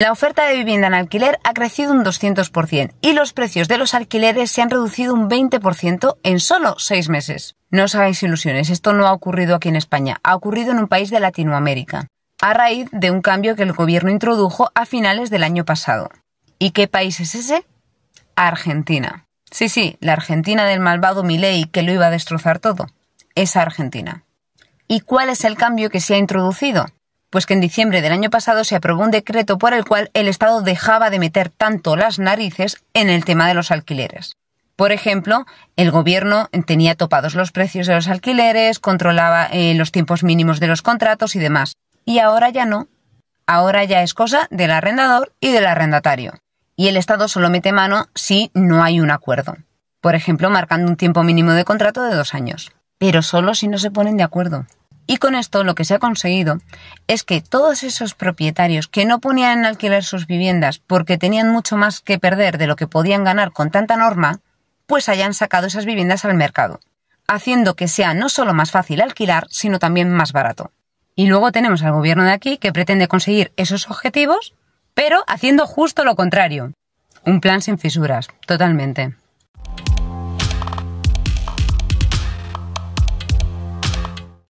La oferta de vivienda en alquiler ha crecido un 200% y los precios de los alquileres se han reducido un 20% en solo seis meses. No os hagáis ilusiones, esto no ha ocurrido aquí en España, ha ocurrido en un país de Latinoamérica, a raíz de un cambio que el gobierno introdujo a finales del año pasado. ¿Y qué país es ese? Argentina. Sí, sí, la Argentina del malvado Milei que lo iba a destrozar todo. Es Argentina. ¿Y cuál es el cambio que se ha introducido? pues que en diciembre del año pasado se aprobó un decreto por el cual el Estado dejaba de meter tanto las narices en el tema de los alquileres. Por ejemplo, el gobierno tenía topados los precios de los alquileres, controlaba eh, los tiempos mínimos de los contratos y demás. Y ahora ya no. Ahora ya es cosa del arrendador y del arrendatario. Y el Estado solo mete mano si no hay un acuerdo. Por ejemplo, marcando un tiempo mínimo de contrato de dos años. Pero solo si no se ponen de acuerdo. Y con esto lo que se ha conseguido es que todos esos propietarios que no ponían en alquiler sus viviendas porque tenían mucho más que perder de lo que podían ganar con tanta norma, pues hayan sacado esas viviendas al mercado, haciendo que sea no solo más fácil alquilar, sino también más barato. Y luego tenemos al gobierno de aquí que pretende conseguir esos objetivos, pero haciendo justo lo contrario. Un plan sin fisuras, totalmente.